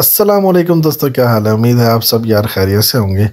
असलम दोस्तों क्या हाल है उम्मीद है आप सब यार खैरियत से होंगे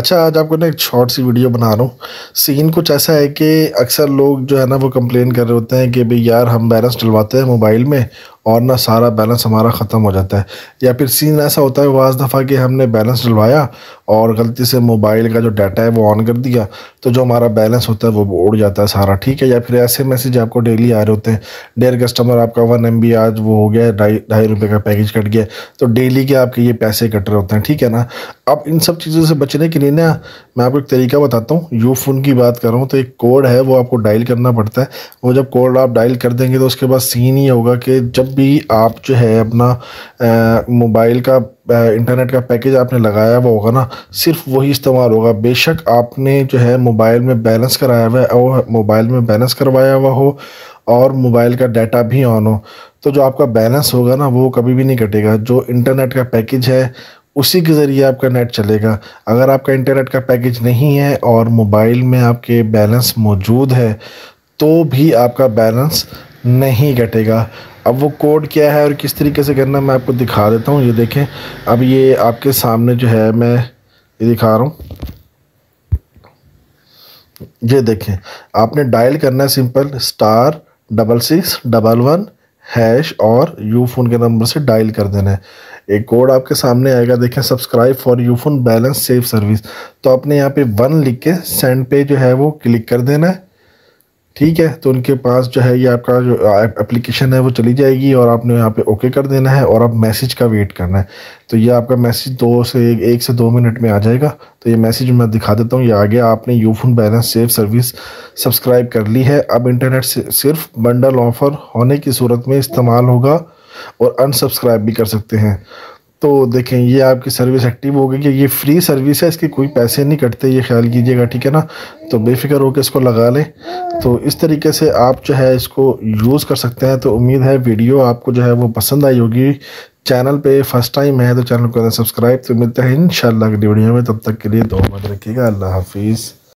अच्छा आज आपको ना एक शॉर्ट सी वीडियो बना रहा हूँ सीन कुछ ऐसा है कि अक्सर लोग जो है ना वो कंप्लेन कर रहे होते हैं कि भाई यार हम बैलेंस डलवाते हैं मोबाइल में और ना सारा बैलेंस हमारा ख़त्म हो जाता है या फिर सीन ऐसा होता है बाज़ दफ़ा कि हमने बैलेंस डलवाया और गलती से मोबाइल का जो डाटा है वो ऑन कर दिया तो जो हमारा बैलेंस होता है वो उड़ जाता है सारा ठीक है या फिर ऐसे मैसेज आपको डेली आ रहे होते हैं डेयर कस्टमर आपका वन एम आज वो हो गया ढाई ढाई रुपये का पैकेज कट गया तो डेली के आपके ये पैसे कट रहे होते हैं ठीक है ना अब इन सब चीज़ों से बचने के लिए ना मैं आपको एक तरीका बताता हूँ यू फ़ोन की बात कर रहा हूँ तो एक कोड है वो आपको डायल करना पड़ता है वो जब कोड आप डायल कर देंगे तो उसके बाद सीन ये होगा कि जब भी आप जो है अपना मोबाइल का इंटरनेट का पैकेज आपने लगाया हुआ होगा ना सिर्फ वही इस्तेमाल होगा बेशक आपने जो है मोबाइल में बैलेंस कराया हुआ है और मोबाइल में बैलेंस करवाया हुआ हो और मोबाइल का डाटा भी ऑन हो तो जो आपका बैलेंस होगा ना वो कभी भी नहीं कटेगा जो इंटरनेट का पैकेज है उसी के ज़रिए आपका नेट चलेगा अगर आपका इंटरनेट का पैकेज नहीं है और मोबाइल में आपके बैलेंस मौजूद है तो भी आपका बैलेंस नहीं घटेगा अब वो कोड क्या है और किस तरीके से करना मैं आपको दिखा देता हूँ ये देखें अब ये आपके सामने जो है मैं ये दिखा रहा हूँ ये देखें आपने डायल करना है simple star double six double one hash और यू फोन के नंबर से डायल कर देना है एक कोड आपके सामने आएगा देखें subscribe for Ufone balance safe service तो आपने यहाँ पे वन लिख के सेंड पे जो है वो क्लिक कर देना है ठीक है तो उनके पास जो है ये आपका जो एप्लीकेशन है वो चली जाएगी और आपने यहाँ पे ओके कर देना है और आप मैसेज का वेट करना है तो ये आपका मैसेज दो से एक, एक से दो मिनट में आ जाएगा तो ये मैसेज मैं दिखा देता हूँ ये आ गया आपने Ufone balance safe service subscribe कर ली है अब इंटरनेट से सिर्फ बंडल ऑफर होने की सूरत में इस्तेमाल होगा और अनसब्सक्राइब भी कर सकते हैं तो देखें ये आपकी सर्विस एक्टिव हो गई कि ये फ्री सर्विस है इसके कोई पैसे नहीं कटते ये ख्याल कीजिएगा ठीक है ना तो बेफिक्र होकर इसको लगा लें तो इस तरीके से आप जो है इसको यूज़ कर सकते हैं तो उम्मीद है वीडियो आपको जो है वो पसंद आई होगी चैनल पे फर्स्ट टाइम है तो चैनल को सब्सक्राइब तो मिलते हैं इन अगली वीडियो में तब तक के लिए दो मत रखिएगा अल्लाह हाफिज़